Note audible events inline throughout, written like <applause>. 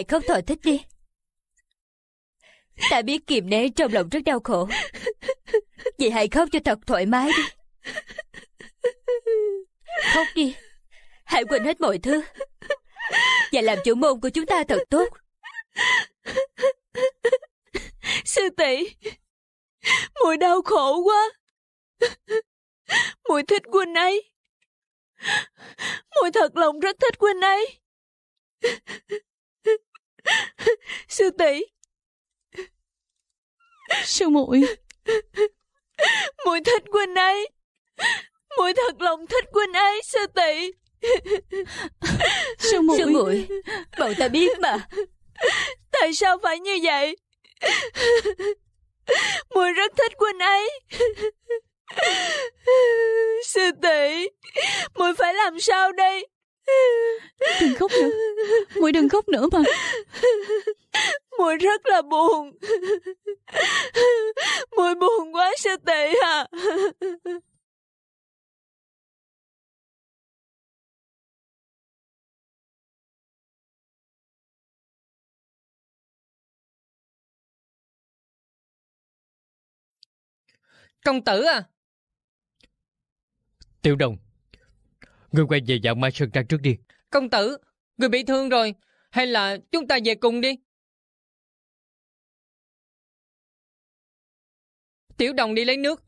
lại khóc thỏa thích đi. Ta biết kiềm nén trong lòng rất đau khổ. Vậy hãy khóc cho thật thoải mái đi. Khóc đi. Hãy quên hết mọi thứ. Và làm chủ môn của chúng ta thật tốt. Sư tỷ, mùi đau khổ quá. mùi thích Quỳnh ấy. mùi thật lòng rất thích Quỳnh ấy. <laughs> Sư tỷ Sư muội Muội thích Quỳnh ấy Muội thật lòng thích Quỳnh ấy Sư tỷ <laughs> Sư muội Sư muội Bọn ta biết mà Tại sao phải như vậy Muội rất thích Quỳnh ấy Sư tỷ Muội phải làm sao đây đừng khóc nữa muội đừng khóc nữa mà muội rất là buồn muội buồn quá sao tệ à công tử à tiêu đồng Ngươi quay về dạo Mai Sơn Trang trước đi. Công tử, người bị thương rồi. Hay là chúng ta về cùng đi? Tiểu đồng đi lấy nước.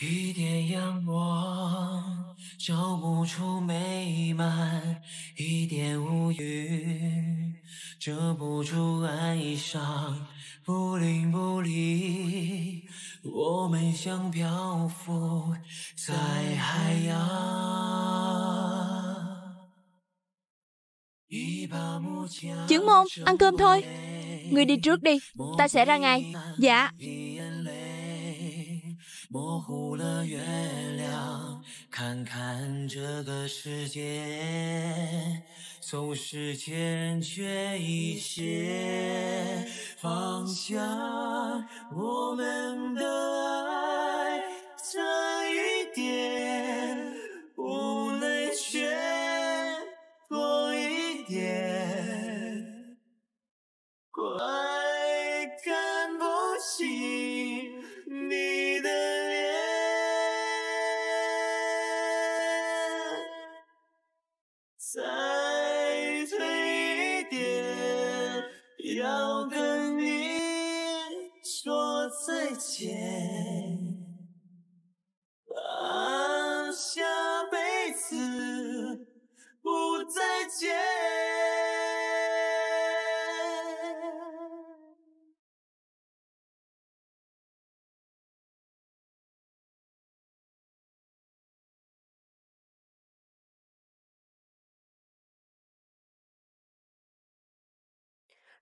一点阳光照不出美满，一点乌云遮不住哀伤。不离不离，我们像漂浮在海洋。Chứng môn, ăn cơm thôi. Người đi trước đi, ta sẽ ra ngay. Dạ. 模糊了月亮，看看这个世界。总是欠缺一些方向，我们的。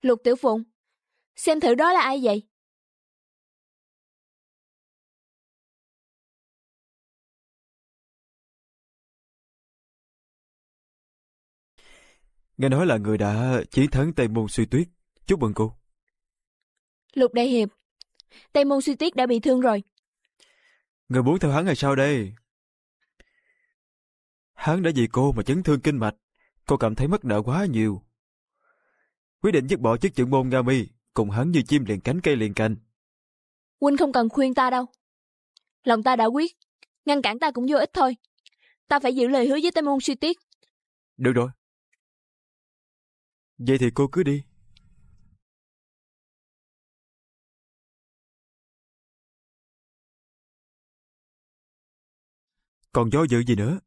Lục Tiểu Phụng. Xem thử đó là ai vậy? Nghe nói là người đã chiến thắng Tây Môn Suy Tuyết. Chúc mừng cô. Lục Đại Hiệp. Tây Môn Suy Tuyết đã bị thương rồi. Người muốn theo hắn hay sao đây? Hắn đã vì cô mà chấn thương kinh mạch. Cô cảm thấy mất nợ quá nhiều quyết định dứt bỏ chức trưởng môn Nga cùng hắn như chim liền cánh cây liền cành. Huynh không cần khuyên ta đâu. Lòng ta đã quyết, ngăn cản ta cũng vô ích thôi. Ta phải giữ lời hứa với Tây Môn suy tiết. Được rồi. Vậy thì cô cứ đi. Còn do dự gì nữa?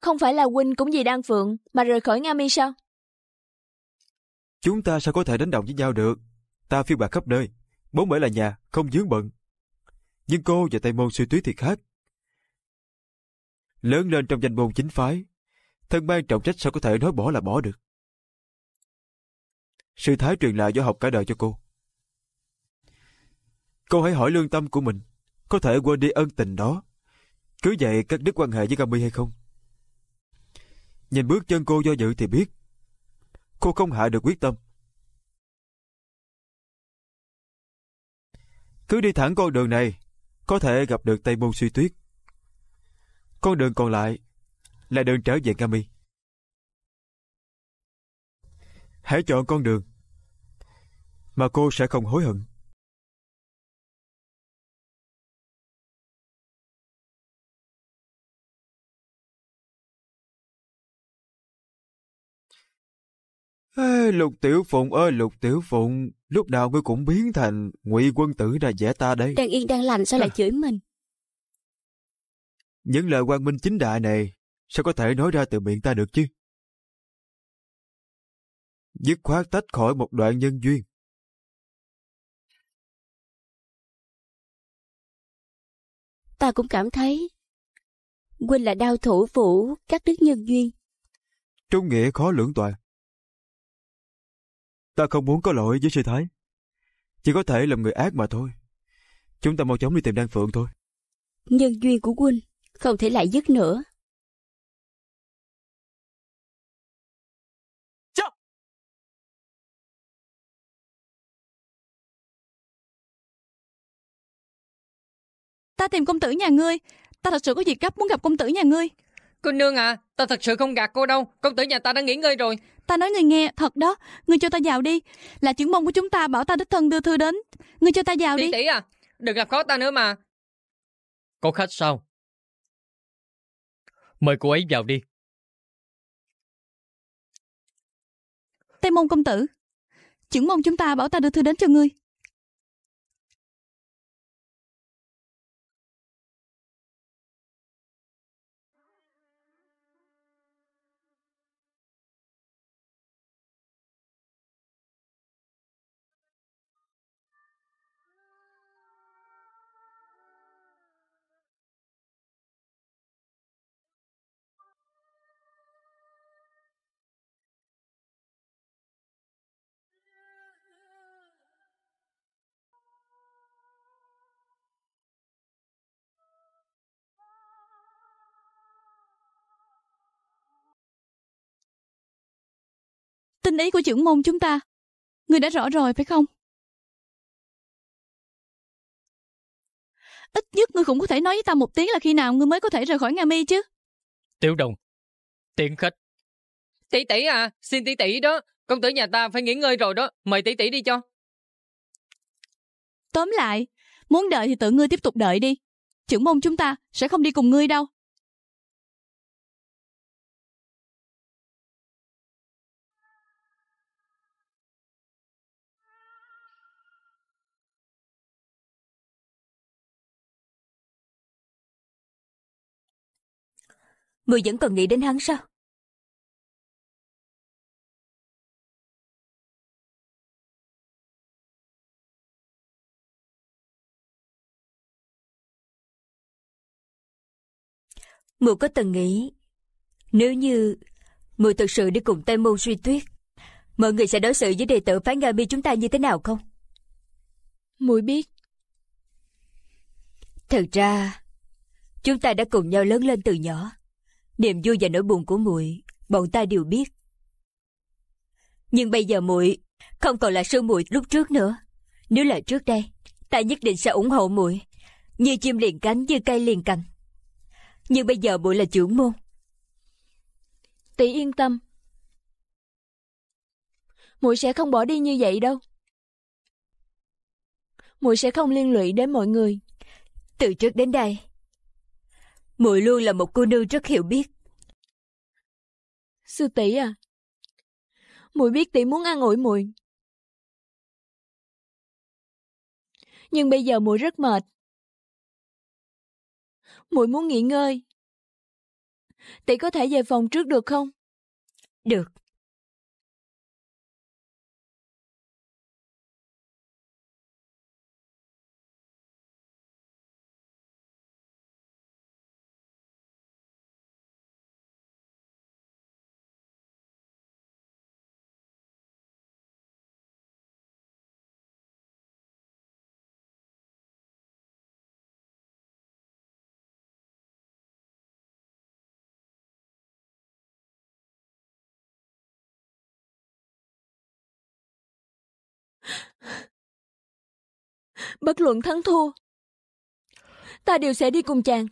Không phải là huynh cũng vì đang phượng mà rời khỏi Nga Mi sao? Chúng ta sao có thể đánh đồng với nhau được? Ta phiêu bạc khắp nơi, bốn bể là nhà, không dướng bận. Nhưng cô và Tây Môn suy túy thì khác. Lớn lên trong danh môn chính phái, thân mang trọng trách sao có thể nói bỏ là bỏ được. Sư thái truyền lại do học cả đời cho cô. Cô hãy hỏi lương tâm của mình, có thể quên đi ân tình đó. Cứ vậy các đứt quan hệ với Gami hay không? Nhìn bước chân cô do dự thì biết, cô không hạ được quyết tâm. Cứ đi thẳng con đường này, có thể gặp được Tây Môn Suy Tuyết. Con đường còn lại là đường trở về Kami. Hãy chọn con đường mà cô sẽ không hối hận. Ê, Lục Tiểu Phụng ơi Lục Tiểu Phụng, lúc nào ngươi cũng biến thành ngụy quân tử ra vẽ ta đây Đang yên đang lành sao à. lại chửi mình? Những lời quan minh chính đại này sao có thể nói ra từ miệng ta được chứ? Dứt khoát tách khỏi một đoạn nhân duyên. Ta cũng cảm thấy Quỳnh là đau thủ phủ các đức nhân duyên. Trung nghĩa khó lưỡng toàn. Ta không muốn có lỗi với sư thái. Chỉ có thể làm người ác mà thôi. Chúng ta mau chóng đi tìm Đan Phượng thôi. Nhân duyên của huynh không thể lại dứt nữa. Ta tìm công tử nhà ngươi, ta thật sự có việc gấp muốn gặp công tử nhà ngươi. Cô nương à, ta thật sự không gạt cô đâu, công tử nhà ta đã nghỉ ngơi rồi, Ta nói người nghe, thật đó, người cho ta vào đi. Là trưởng môn của chúng ta bảo ta đích thân đưa thư đến. Người cho ta vào đi. Tỷ tỷ à, đừng gặp khó ta nữa mà. Có khách sao? Mời cô ấy vào đi. Tây môn công tử, trưởng môn chúng ta bảo ta đưa thư đến cho ngươi. tinh ý của trưởng môn chúng ta. Người đã rõ rồi phải không? Ít nhất ngươi cũng có thể nói với ta một tiếng là khi nào ngươi mới có thể rời khỏi Nga Mi chứ. Tiểu đồng, tiện khách. Tỷ tỷ à, xin tỷ tỷ đó. Công tử nhà ta phải nghỉ ngơi rồi đó. Mời tỷ tỷ đi cho. Tóm lại, muốn đợi thì tự ngươi tiếp tục đợi đi. Trưởng môn chúng ta sẽ không đi cùng ngươi đâu. Người vẫn còn nghĩ đến hắn sao? Mụ có từng nghĩ, nếu như mụ thực sự đi cùng Tây Môn Suy Tuyết, mọi người sẽ đối xử với đệ tử phái Nga Mi chúng ta như thế nào không? Mụi biết. Thật ra, chúng ta đã cùng nhau lớn lên từ nhỏ niềm vui và nỗi buồn của muội bọn ta đều biết nhưng bây giờ muội không còn là sư muội lúc trước nữa nếu là trước đây ta nhất định sẽ ủng hộ muội như chim liền cánh như cây liền cành nhưng bây giờ muội là trưởng môn tỷ yên tâm muội sẽ không bỏ đi như vậy đâu muội sẽ không liên lụy đến mọi người từ trước đến đây muội luôn là một cô nương rất hiểu biết. Sư tỷ à, muội biết tỷ muốn ăn ủi muội. Nhưng bây giờ muội rất mệt. Muội muốn nghỉ ngơi. Tỷ có thể về phòng trước được không? Được. bất luận thắng thua ta đều sẽ đi cùng chàng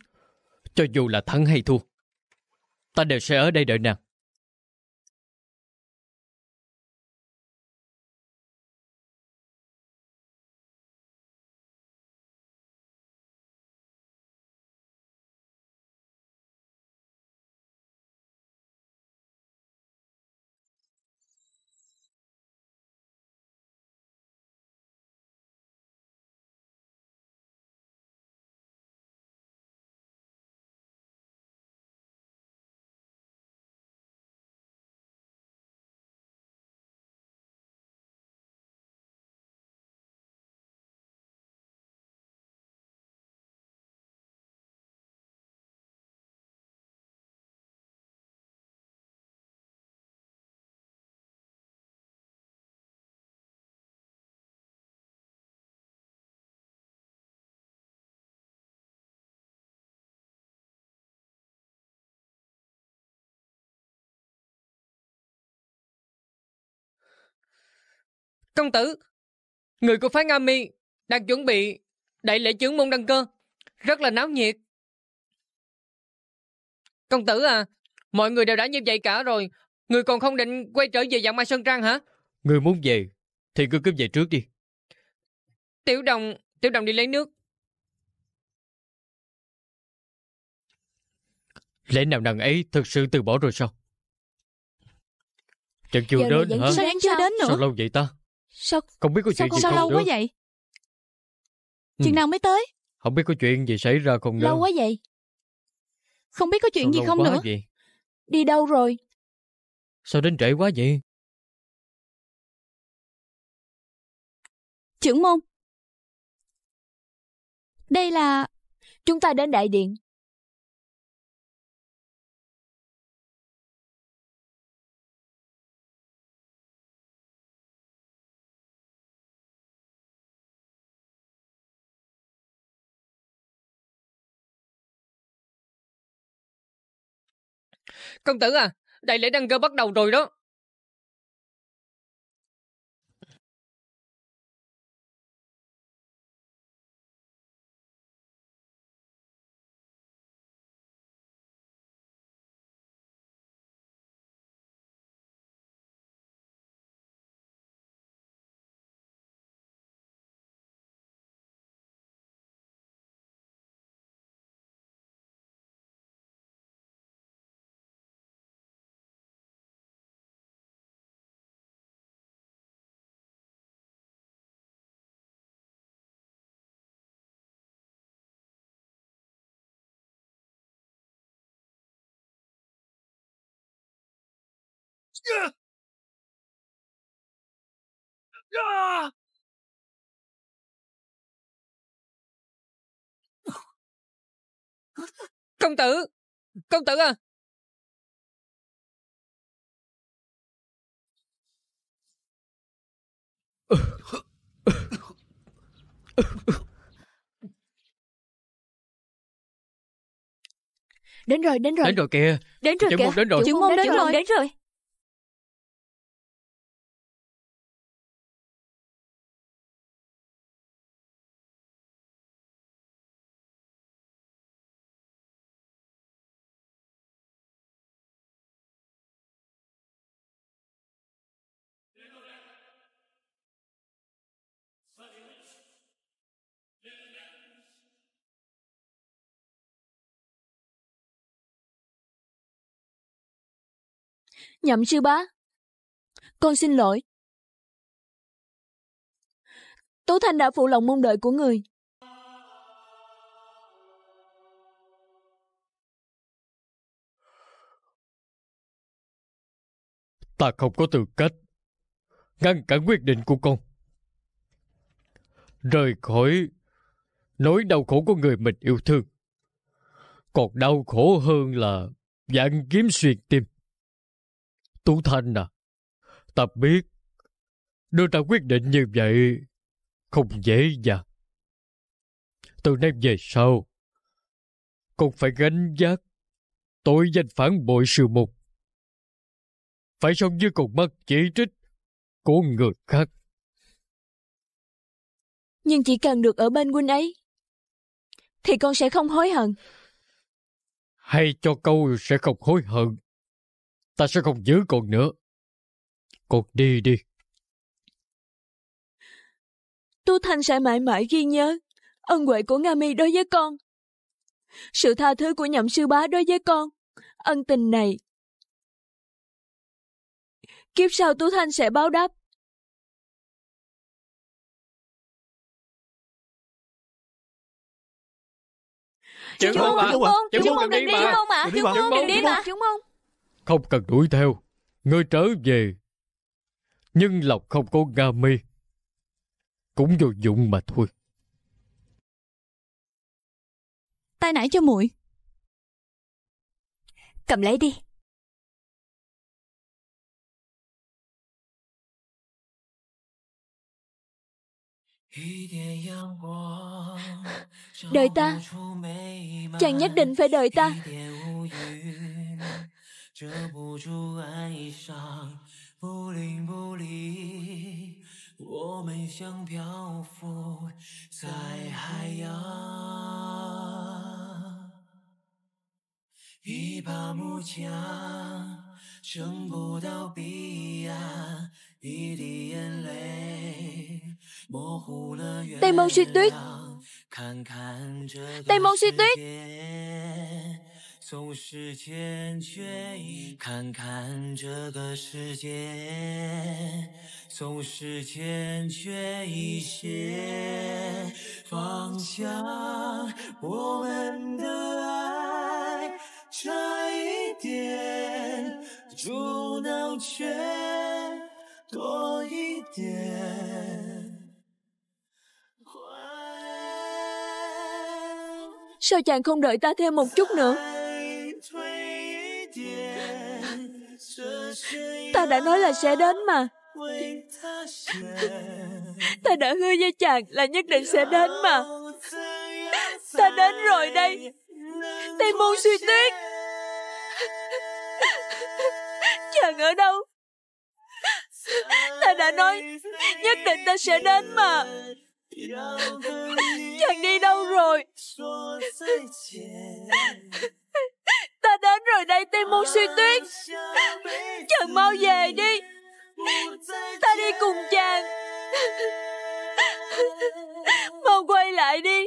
cho dù là thắng hay thua ta đều sẽ ở đây đợi nàng Công tử, người của phái Nga Mi đang chuẩn bị đại lễ chứng môn đăng cơ. Rất là náo nhiệt. Công tử à, mọi người đều đã như vậy cả rồi. Người còn không định quay trở về dạng Mai Sơn Trang hả? Người muốn về, thì cứ cứ về trước đi. Tiểu đồng, tiểu đồng đi lấy nước. Lẽ nào nàng ấy thực sự từ bỏ rồi sao? Chẳng chưa đến hả? Sao chưa đến nữa? Sao lâu vậy ta? Sao Không biết có sao chuyện gì sao lâu quá vậy? Ừ. Chừng nào mới tới? Không biết có chuyện gì xảy ra không nữa. Lâu quá vậy. Không biết có chuyện Sao gì lâu không quá nữa. Vậy? Đi đâu rồi? Sao đến trễ quá vậy? Trưởng môn. Đây là... Chúng ta đến đại điện. Công tử à, đại lễ đăng cơ bắt đầu rồi đó. Công tử! Công tử à! Đến rồi, đến rồi. Đến rồi kìa. Đến rồi Chữ kìa. môn đến rồi. Chữ môn đến rồi. Đến rồi. Nhậm sư bá. Con xin lỗi. Tố Thanh đã phụ lòng mong đợi của người. Ta không có tư cách ngăn cản quyết định của con. Rời khỏi nỗi đau khổ của người mình yêu thương. Còn đau khổ hơn là dạng kiếm xuyên tim. Tú Thanh à, ta biết, đưa ra quyết định như vậy không dễ dàng. Từ nay về sau, con phải gánh giác tội danh phản bội sự mục. Phải sống dưới cột mắt chỉ trích của người khác. Nhưng chỉ cần được ở bên huynh ấy, thì con sẽ không hối hận. Hay cho câu sẽ không hối hận Ta sẽ không giữ con nữa. Con đi đi. Tu Thanh sẽ mãi mãi ghi nhớ ân huệ của Nga Mi đối với con. Sự tha thứ của nhậm sư bá đối với con. Ân tình này. Kiếp sau Tu Thanh sẽ báo đáp. Chứng môn, chứng môn, chứng môn đừng đi mà. Chứng môn đừng đi mà. Chứng môn đừng đi mà. Chứng môn không cần đuổi theo. Ngươi trở về. Nhưng lòng không có Nga mi. Cũng vô dụng mà thôi. Tay nãy cho muội. Cầm lấy đi. Đợi ta Chàng nhất định phải đợi ta 遮不住哀伤不淋不离我们像漂浮在海洋一把木桨撑不到彼岸一滴眼泪模糊了远方看看这世界 sao chàng không đợi ta thêm một chút nữa。Ta đã nói là sẽ đến mà Ta đã hứa với chàng là nhất định sẽ đến mà Ta đến rồi đây Tây môn suy tuyết Chàng ở đâu Ta đã nói Nhất định ta sẽ đến mà Chàng đi đâu rồi ở đây tim môn suy tuyết Chàng mau về đi Ta đi cùng chàng Mau quay lại đi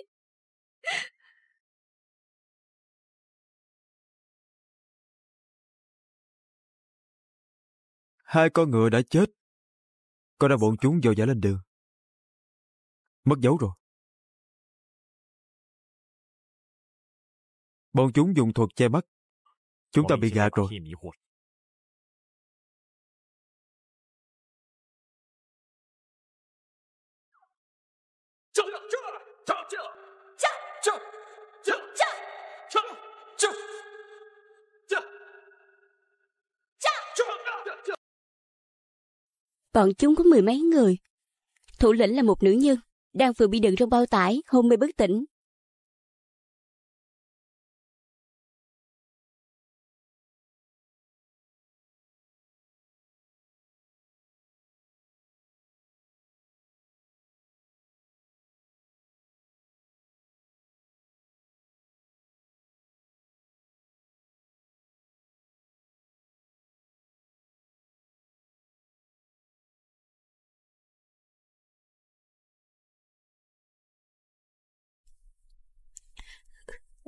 Hai con ngựa đã chết Con đã bọn chúng dò dã lên đường Mất dấu rồi Bọn chúng dùng thuật che mắt Chúng ta bị gạt rồi. Bọn chúng có mười mấy người. Thủ lĩnh là một nữ nhân, đang vừa bị đựng trong bao tải, hôn mê bất tỉnh.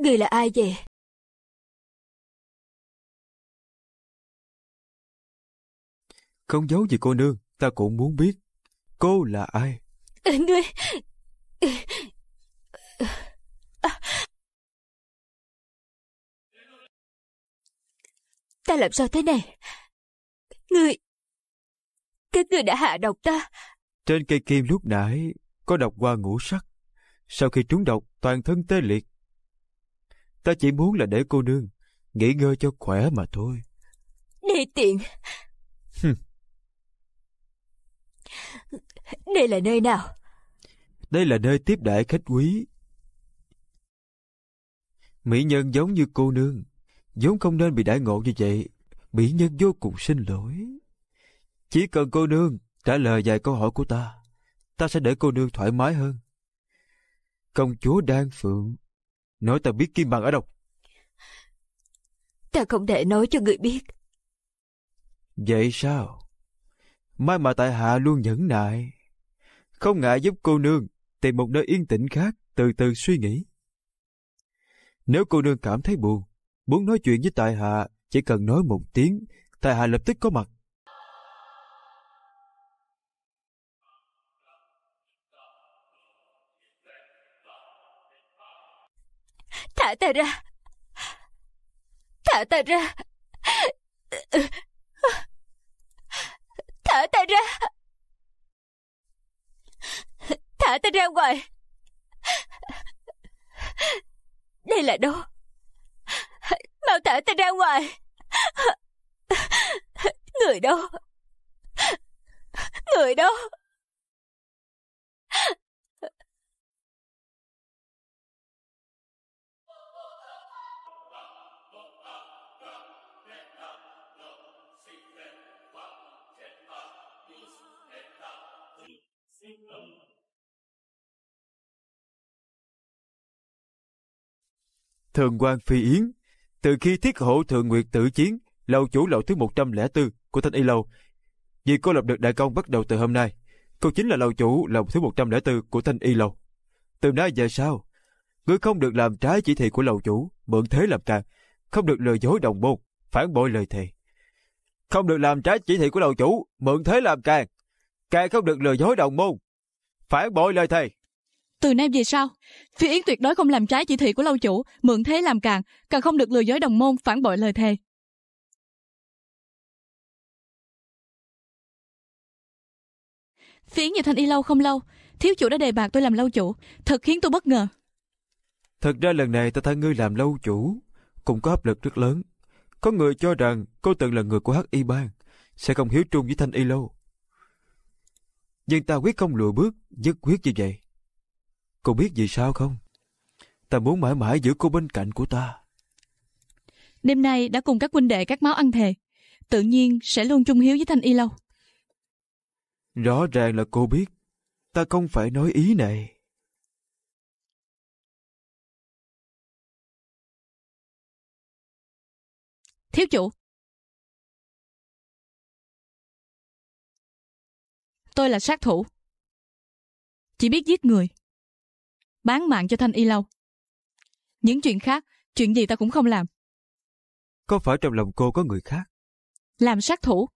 Người là ai vậy? Không giấu gì cô nương, ta cũng muốn biết. Cô là ai? Ừ, ờ, ngươi... Ta làm sao thế này? Ngươi... Các ngươi đã hạ độc ta. Trên cây kim lúc nãy có độc qua ngũ sắc. Sau khi trúng độc, toàn thân tê liệt, Ta chỉ muốn là để cô nương Nghỉ ngơi cho khỏe mà thôi Đê tiện Đây là nơi nào Đây là nơi tiếp đại khách quý Mỹ nhân giống như cô nương vốn không nên bị đại ngộ như vậy Mỹ nhân vô cùng xin lỗi Chỉ cần cô nương trả lời vài câu hỏi của ta Ta sẽ để cô nương thoải mái hơn Công chúa Đan Phượng Nói ta biết Kim Bằng ở đâu. Ta không thể nói cho người biết. Vậy sao? Mai mà tại hạ luôn nhẫn nại. Không ngại giúp cô nương tìm một nơi yên tĩnh khác, từ từ suy nghĩ. Nếu cô nương cảm thấy buồn, muốn nói chuyện với tại hạ, chỉ cần nói một tiếng, tại hạ lập tức có mặt. Thả ta ra. Thả ta ra. Thả ta ra. Thả ta ra ngoài. Đây là đâu? Mau thả ta ra ngoài. Người đâu? Người đâu? sinh Thường quan Phi Yến Từ khi thiết hộ thượng nguyệt tử chiến Lâu chủ lậu thứ 104 của Thanh Y Lâu Vì cô lập được đại công bắt đầu từ hôm nay Cô chính là lâu chủ lậu thứ 104 của Thanh Y Lâu Từ nay về sau Ngươi không được làm trái chỉ thị của lầu chủ Mượn thế làm càng Không được lừa dối đồng môn Phản bội lời thề Không được làm trái chỉ thị của lầu chủ Mượn thế làm càng Càng không được lừa dối đồng môn. Phản bội lời thề. Từ nay về sau, Phi Yến tuyệt đối không làm trái chỉ thị của lâu chủ, mượn thế làm càng, càng không được lừa dối đồng môn, phản bội lời thề. Phi Yến về thanh y lâu không lâu, thiếu chủ đã đề bạc tôi làm lâu chủ, thật khiến tôi bất ngờ. Thật ra lần này tôi thay ngươi làm lâu chủ, cũng có áp lực rất lớn. Có người cho rằng cô từng là người của Hắc Y ban sẽ không hiếu trung với Thanh Y Lâu nhưng ta quyết không lùi bước, nhất quyết như vậy. Cô biết vì sao không? Ta muốn mãi mãi giữ cô bên cạnh của ta. Đêm nay đã cùng các huynh đệ các máu ăn thề, tự nhiên sẽ luôn trung hiếu với Thanh Y Lâu. Rõ ràng là cô biết, ta không phải nói ý này. Thiếu chủ, Tôi là sát thủ. Chỉ biết giết người. Bán mạng cho Thanh Y Lâu. Những chuyện khác, chuyện gì ta cũng không làm. Có phải trong lòng cô có người khác? Làm sát thủ.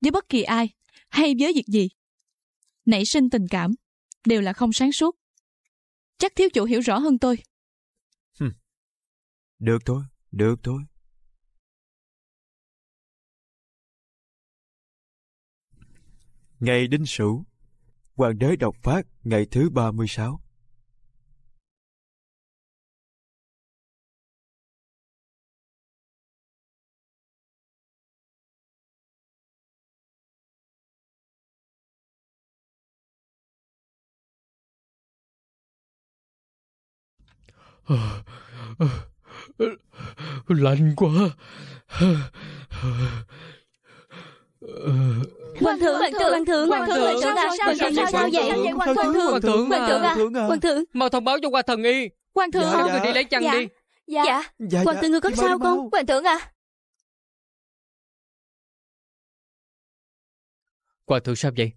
Với bất kỳ ai, hay với việc gì. Nảy sinh tình cảm, đều là không sáng suốt. Chắc thiếu chủ hiểu rõ hơn tôi. Được thôi, được thôi. ngày Đinh Sửu, Hoàng đế đọc phát ngày thứ ba mươi sáu lạnh quá Hoàng thượng, hoàng thượng, hoàng thượng, hoàng thượng, hoàng thượng sao sao sao sao vậy? Hoàng thượng, hoàng thượng, hoàng thượng, hoàng thượng. Mau thông báo cho qua thần y. Hoàng thượng, sao người đi lấy chăn đi. Dạ. Hoàng thượng người có sao không? Hoàng thượng à. Hoàng thượng sao vậy?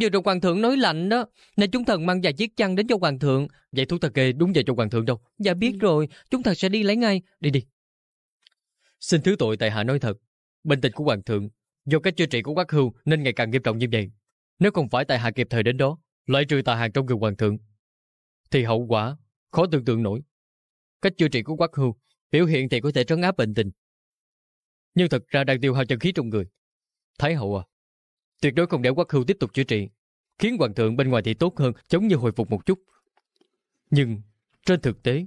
Vừa rồi hoàng thượng nói lạnh đó Nên chúng thần mang vài chiếc chăn đến cho hoàng thượng Vậy thuốc thật kê đúng về cho hoàng thượng đâu Dạ biết rồi, chúng thần sẽ đi lấy ngay Đi đi Xin thứ tội tại hạ nói thật bình tình của hoàng thượng do cách chữa trị của quắc hưu nên ngày càng nghiêm trọng như vậy nếu không phải tại hạ kịp thời đến đó loại trừ tà hàng trong người hoàng thượng thì hậu quả khó tưởng tượng nổi cách chữa trị của quắc hưu biểu hiện thì có thể trấn áp bệnh tình nhưng thật ra đang tiêu hao chân khí trong người thái hậu à tuyệt đối không để quắc hưu tiếp tục chữa trị khiến hoàng thượng bên ngoài thì tốt hơn giống như hồi phục một chút nhưng trên thực tế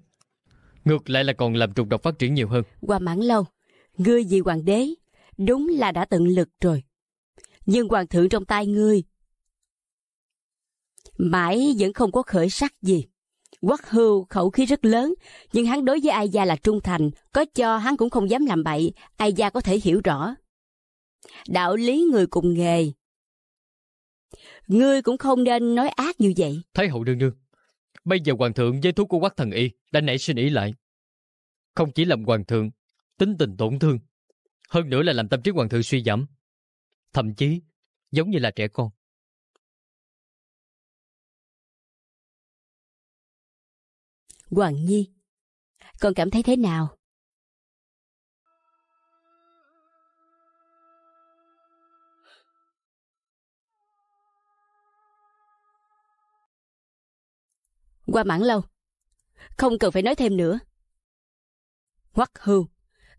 ngược lại là còn làm trùng độc phát triển nhiều hơn qua mãn lâu ngươi vì hoàng đế Đúng là đã tận lực rồi. Nhưng hoàng thượng trong tay ngươi. Mãi vẫn không có khởi sắc gì. Quắc hưu khẩu khí rất lớn, nhưng hắn đối với Ai Gia là trung thành, có cho hắn cũng không dám làm bậy, Ai Gia có thể hiểu rõ. Đạo lý người cùng nghề. Ngươi cũng không nên nói ác như vậy. Thái hậu đương đương, bây giờ hoàng thượng với thuốc của quắc thần y đã nảy sinh ý lại. Không chỉ làm hoàng thượng, tính tình tổn thương, hơn nữa là làm tâm trí hoàng thượng suy giảm. Thậm chí, giống như là trẻ con. Hoàng Nhi, con cảm thấy thế nào? Qua mãn lâu, không cần phải nói thêm nữa. Hoắc hưu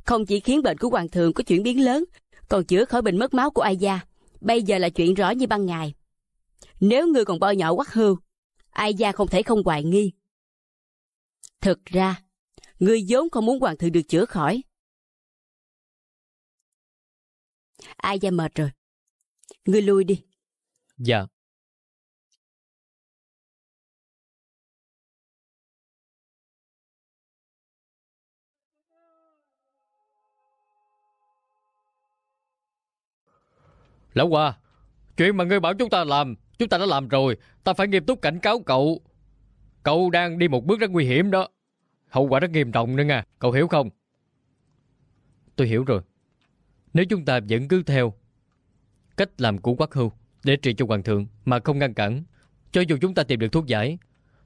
không chỉ khiến bệnh của hoàng thượng có chuyển biến lớn, còn chữa khỏi bệnh mất máu của ai gia. Bây giờ là chuyện rõ như ban ngày. Nếu ngươi còn bao nhỏ quắc hưu, ai gia không thể không hoài nghi. Thực ra, ngươi vốn không muốn hoàng thượng được chữa khỏi. Ai gia mệt rồi. Ngươi lui đi. Dạ, Lão Hoa, chuyện mà ngươi bảo chúng ta làm, chúng ta đã làm rồi. Ta phải nghiêm túc cảnh cáo cậu. Cậu đang đi một bước rất nguy hiểm đó. Hậu quả rất nghiêm trọng nữa nha, cậu hiểu không? Tôi hiểu rồi. Nếu chúng ta vẫn cứ theo cách làm của quắc hưu để trị cho hoàng thượng mà không ngăn cản, cho dù chúng ta tìm được thuốc giải,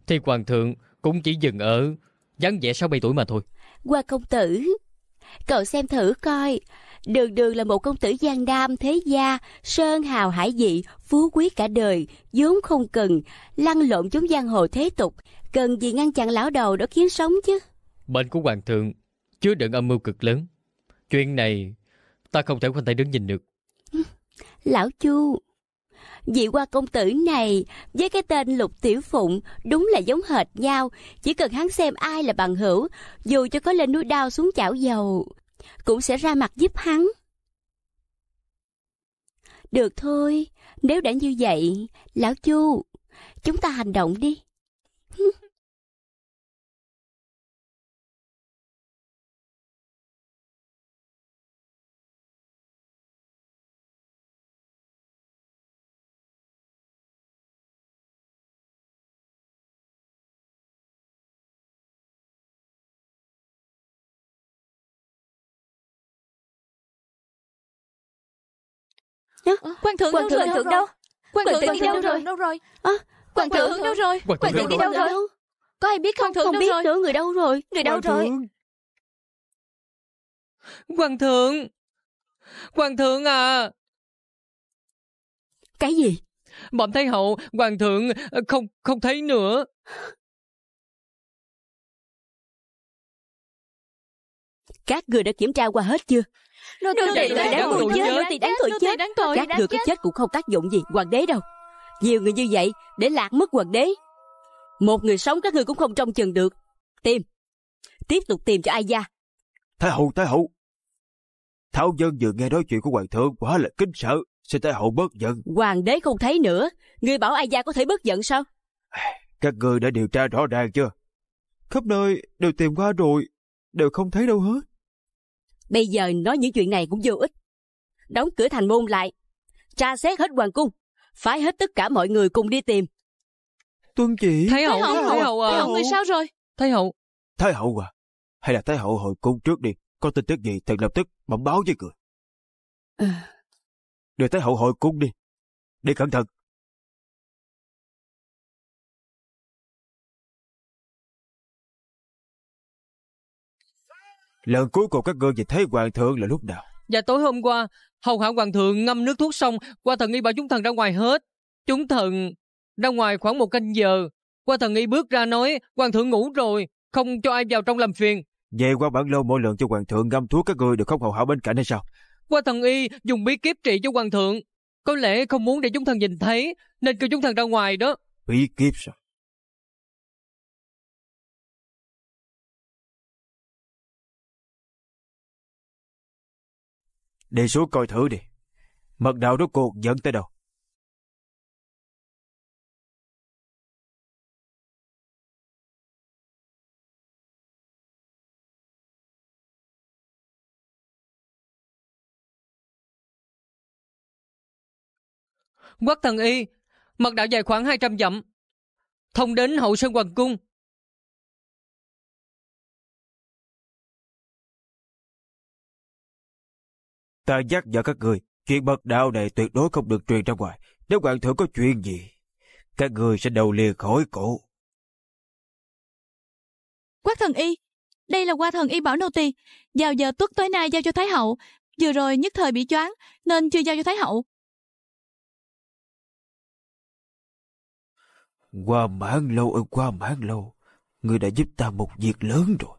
thì hoàng thượng cũng chỉ dừng ở dáng vẻ 6-7 tuổi mà thôi. Qua công tử, cậu xem thử coi, Đường đường là một công tử giang nam thế gia, sơn hào hải dị, phú quý cả đời, vốn không cần, lăn lộn chúng giang hồ thế tục, cần gì ngăn chặn lão đầu đó khiến sống chứ. Bệnh của hoàng thượng chứa đựng âm mưu cực lớn. Chuyện này ta không thể khoanh tay đứng nhìn được. <laughs> Lão Chu, vị qua công tử này với cái tên Lục Tiểu Phụng đúng là giống hệt nhau, chỉ cần hắn xem ai là bằng hữu, dù cho có lên núi đao xuống chảo dầu, cũng sẽ ra mặt giúp hắn. Được thôi, nếu đã như vậy, lão chu, chúng ta hành động đi. <laughs> Ờ, quan thượng quan thượng, thượng đâu? Quan ờ, thượng đi đâu rồi? Đâu rồi? Hoàng thượng đâu rồi? Quan thượng đi đâu rồi? Có ai biết không? Không biết nữa người đâu rồi? Người đâu rồi? Quan thượng quan thượng à Cái gì Bọn Thái hậu Hoàng thượng ờ, Không không thấy nữa Các người đã kiểm tra qua hết chưa nô tỳ là đáng tội chết nô tỳ đáng tội chết các người có chết cũng không tác dụng gì hoàng đế đâu nhiều người như vậy để lạc mất hoàng đế một người sống các người cũng không trông chừng được tìm tiếp tục tìm cho ai gia thái hậu thái hậu thảo dân vừa nghe nói chuyện của hoàng thượng quá là kinh sợ xin thái hậu bớt giận hoàng đế không thấy nữa người bảo ai gia có thể bớt giận sao các người đã điều tra rõ ràng chưa khắp nơi đều tìm qua rồi đều không thấy đâu hết Bây giờ nói những chuyện này cũng vô ích. Đóng cửa thành môn lại, tra xét hết hoàng cung, phái hết tất cả mọi người cùng đi tìm. Tuân chỉ... Thái hậu, thái hậu, thái hậu, à. Ờ, thái hậu sao rồi? Thái hậu... Thái hậu à? Hay là thái hậu hồi cung trước đi, có tin tức gì thật lập tức bẩm báo với cười. Ờ. Đưa thái hậu hồi cung đi. Đi cẩn thận. Lần cuối cùng các ngươi nhìn thấy hoàng thượng là lúc nào? Dạ tối hôm qua, hầu hạ hoàng thượng ngâm nước thuốc xong, qua thần y bảo chúng thần ra ngoài hết. Chúng thần ra ngoài khoảng một canh giờ. Qua thần y bước ra nói, hoàng thượng ngủ rồi, không cho ai vào trong làm phiền. Vậy qua bản lâu mỗi lần cho hoàng thượng ngâm thuốc các ngươi được không hầu hạ bên cạnh hay sao? Qua thần y dùng bí kiếp trị cho hoàng thượng. Có lẽ không muốn để chúng thần nhìn thấy, nên kêu chúng thần ra ngoài đó. Bí kiếp sao? Đi xuống coi thử đi. Mật đạo rốt cuộc dẫn tới đâu? Quắc thần y, mật đạo dài khoảng 200 dặm. Thông đến hậu sơn hoàng cung, Ta nhắc nhở các người, chuyện mật đạo này tuyệt đối không được truyền ra ngoài. Nếu hoàng thượng có chuyện gì, các người sẽ đầu lìa khỏi cổ. Quát thần y, đây là qua thần y bảo nô tỳ vào giờ tuất tối nay giao cho thái hậu vừa rồi nhất thời bị choáng nên chưa giao cho thái hậu qua mãn lâu ơi qua mãn lâu người đã giúp ta một việc lớn rồi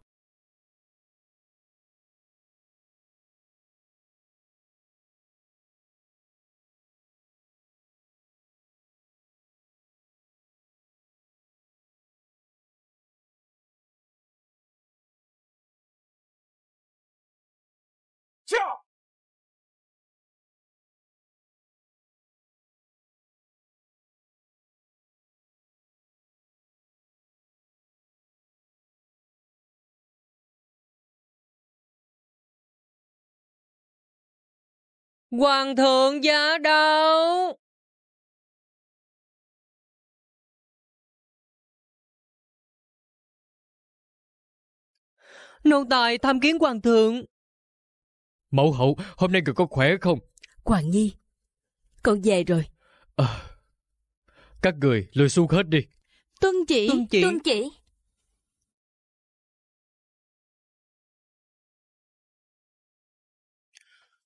Hoàng thượng giá đâu? Nô tài tham kiến hoàng thượng. Mẫu hậu, hôm nay người có khỏe không? Hoàng Nhi, con về rồi. À, các người lùi xuống hết đi. Tuân chỉ, tuân chỉ. Tuân chỉ.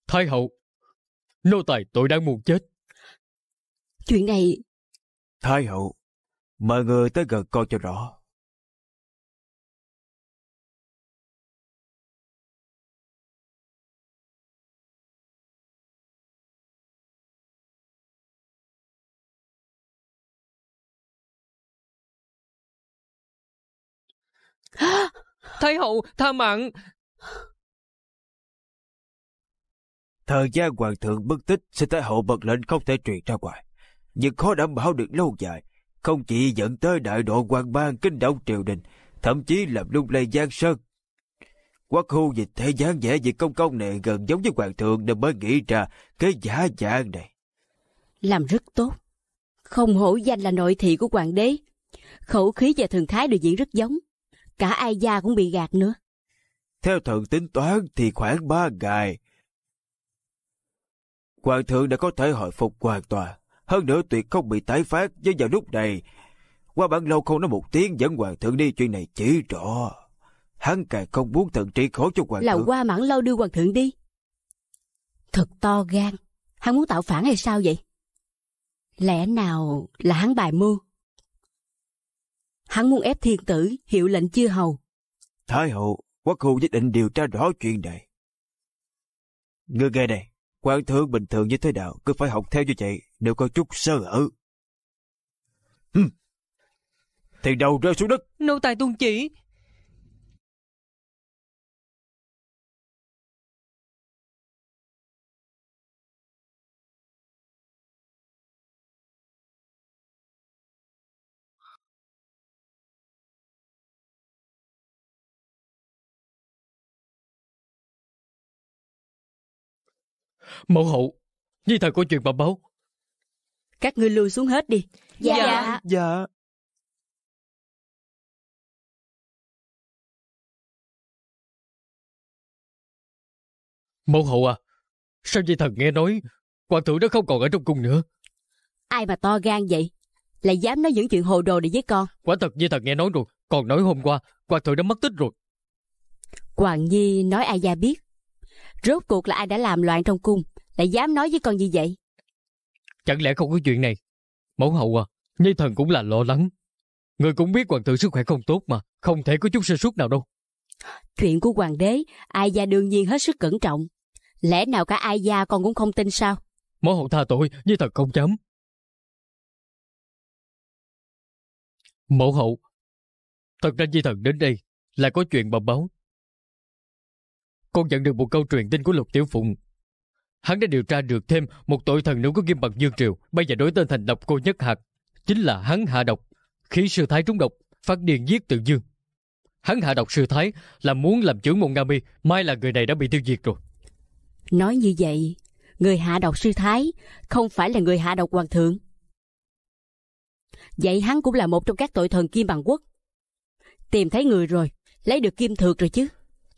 Thái hậu, Nô tài tội đang muốn chết. Chuyện này... Thái hậu, mời người tới gần coi cho rõ. <gasps> Thái hậu, tha mạng! Thời gian hoàng thượng bất tích sẽ tới hậu bật lệnh không thể truyền ra ngoài. Nhưng khó đảm bảo được lâu dài, không chỉ dẫn tới đại độ quan ban kinh động triều đình, thậm chí làm lung lay giang sơn. Quắc hưu dịch thế dáng vẻ việc công công này gần giống với hoàng thượng nên mới nghĩ ra cái giả dạng này. Làm rất tốt. Không hổ danh là nội thị của hoàng đế. Khẩu khí và thần thái đều diễn rất giống. Cả ai gia cũng bị gạt nữa. Theo thần tính toán thì khoảng ba ngày Hoàng thượng đã có thể hồi phục hoàn toàn, hơn nữa tuyệt không bị tái phát với vào lúc này. Qua bản lâu không nói một tiếng dẫn hoàng thượng đi chuyện này chỉ rõ. Hắn càng không muốn tận trị khổ cho hoàng là thượng. Là qua bản lâu đưa hoàng thượng đi. Thật to gan, hắn muốn tạo phản hay sao vậy? Lẽ nào là hắn bài mưu? Hắn muốn ép thiên tử hiệu lệnh chư hầu. Thái hậu, quốc hữu nhất định điều tra rõ chuyện này. Ngươi nghe đây. Quan thương bình thường như thế nào cứ phải học theo cho chị, nếu có chút sơ hở. Thì đầu rơi xuống đất. Nô tài tuân chỉ, Mẫu hậu, nhi thần có chuyện bẩm báo. Các ngươi lui xuống hết đi. Dạ. Dạ. dạ. Mẫu hậu à, sao nhi thần nghe nói hoàng thượng đã không còn ở trong cung nữa? Ai mà to gan vậy? Lại dám nói những chuyện hồ đồ này với con. Quả thật nhi thần nghe nói rồi, còn nói hôm qua, hoàng thượng đã mất tích rồi. Hoàng Nhi nói ai ra biết Rốt cuộc là ai đã làm loạn trong cung, lại dám nói với con như vậy? Chẳng lẽ không có chuyện này? Mẫu hậu à, Nhi thần cũng là lo lắng. Người cũng biết hoàng tử sức khỏe không tốt mà, không thể có chút sơ suất nào đâu. Chuyện của hoàng đế, ai gia đương nhiên hết sức cẩn trọng. Lẽ nào cả ai gia con cũng không tin sao? Mẫu hậu tha tội, Nhi thần không dám. Mẫu hậu, thật ra Nhi thần đến đây là có chuyện bẩm báo con nhận được một câu truyền tin của Lục Tiểu Phụng. Hắn đã điều tra được thêm một tội thần nữ của Kim Bằng Dương Triều, bây giờ đổi tên thành độc cô Nhất Hạt. Chính là hắn hạ độc, khi sư thái trúng độc, phát điên giết tự dương. Hắn hạ độc sư thái là muốn làm trưởng môn Nga Mi, mai là người này đã bị tiêu diệt rồi. Nói như vậy, người hạ độc sư thái không phải là người hạ độc hoàng thượng. Vậy hắn cũng là một trong các tội thần Kim Bằng Quốc. Tìm thấy người rồi, lấy được kim thược rồi chứ.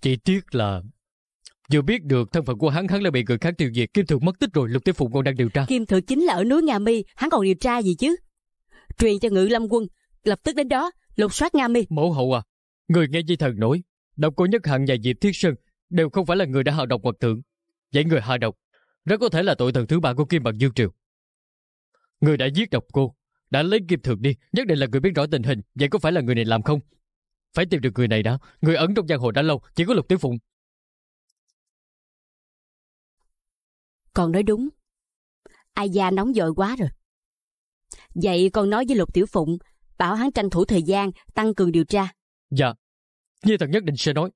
Chỉ tiếc là Vừa biết được thân phận của hắn hắn đã bị người khác tiêu diệt, Kim Thượng mất tích rồi, Lục Tiểu Phụng còn đang điều tra. Kim Thượng chính là ở núi Nga Mi, hắn còn điều tra gì chứ? Truyền cho Ngự Lâm quân, lập tức đến đó, lục soát Nga Mi. Mẫu hậu à, người nghe di thần nói độc cô nhất hạng và Diệp Thiết Sơn đều không phải là người đã hạ độc hoặc thượng. Vậy người hạ độc, rất có thể là tội thần thứ ba của Kim Bằng Dương Triều. Người đã giết độc cô, đã lấy Kim Thượng đi, nhất định là người biết rõ tình hình, vậy có phải là người này làm không? Phải tìm được người này đã, người ẩn trong giang hồ đã lâu, chỉ có Lục Tiểu Phụng, Con nói đúng. Ai da nóng dội quá rồi. Vậy con nói với Lục Tiểu Phụng, bảo hắn tranh thủ thời gian, tăng cường điều tra. Dạ, Nhi thần nhất định sẽ nói.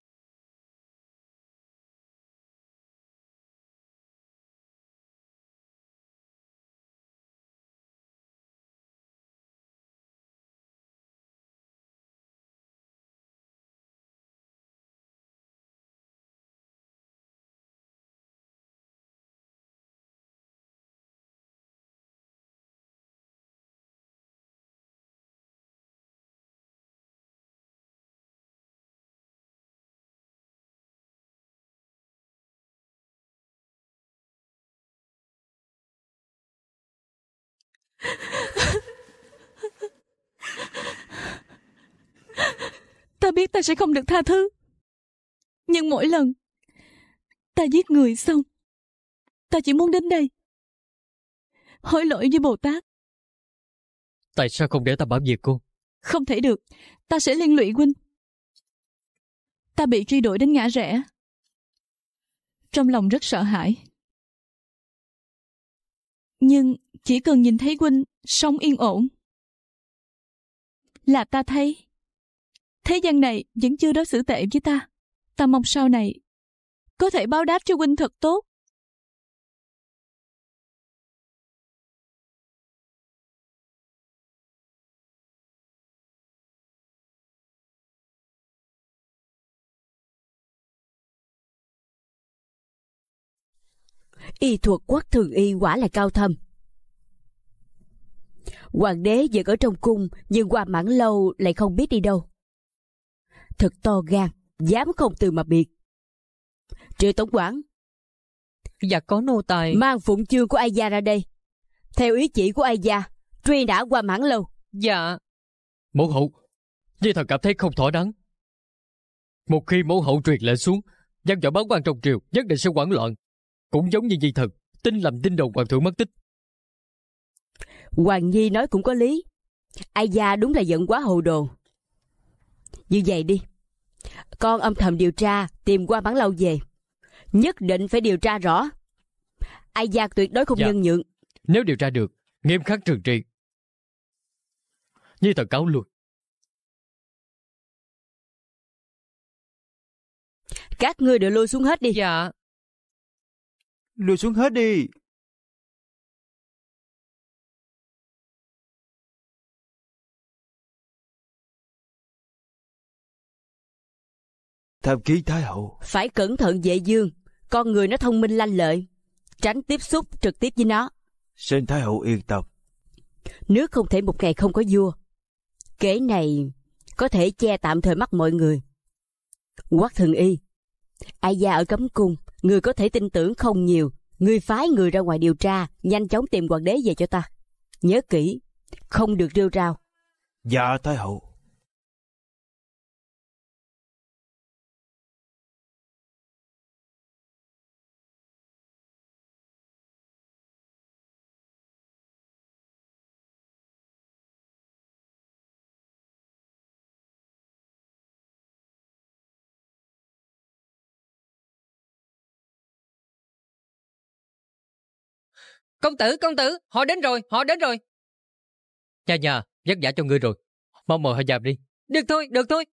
<laughs> ta biết ta sẽ không được tha thứ nhưng mỗi lần ta giết người xong ta chỉ muốn đến đây hối lỗi với bồ tát tại sao không để ta bảo vệ cô không thể được ta sẽ liên lụy huynh ta bị truy đuổi đến ngã rẽ trong lòng rất sợ hãi nhưng chỉ cần nhìn thấy huynh, sống yên ổn. Là ta thấy. Thế gian này vẫn chưa đối xử tệ với ta. Ta mong sau này có thể báo đáp cho huynh thật tốt. Y thuật quốc thường y quả là cao thâm, Hoàng đế vẫn ở trong cung, nhưng qua mãn lâu lại không biết đi đâu. Thật to gan, dám không từ mà biệt. Triệu Tổng quản. Dạ có nô tài. Mang phụng chương của ai gia ra đây. Theo ý chỉ của ai gia, truy đã qua mãn lâu. Dạ. Mẫu hậu, Di thần cảm thấy không thỏa đáng. Một khi mẫu hậu truyền lệnh xuống, dân võ báo quan trong triều nhất định sẽ hoảng loạn. Cũng giống như Di thần, tin làm tin đồn hoàng thượng mất tích, Hoàng Nhi nói cũng có lý. Ai Gia đúng là giận quá hồ đồ. Như vậy đi. Con âm thầm điều tra, tìm qua bán lâu về. Nhất định phải điều tra rõ. Ai Gia tuyệt đối không dạ. nhân nhượng. Nếu điều tra được, nghiêm khắc trừng trị. Nhi thật cáo luôn. Các ngươi đều lôi xuống hết đi. Dạ. Lùi xuống hết đi. tham kiến thái hậu phải cẩn thận vệ dương con người nó thông minh lanh lợi tránh tiếp xúc trực tiếp với nó xin thái hậu yên tâm nước không thể một ngày không có vua kế này có thể che tạm thời mắt mọi người quát thần y ai gia ở cấm cung người có thể tin tưởng không nhiều người phái người ra ngoài điều tra nhanh chóng tìm hoàng đế về cho ta nhớ kỹ không được rêu rao dạ thái hậu công tử công tử họ đến rồi họ đến rồi nhà nhà vất vả cho ngươi rồi mau mời họ vào đi được thôi được thôi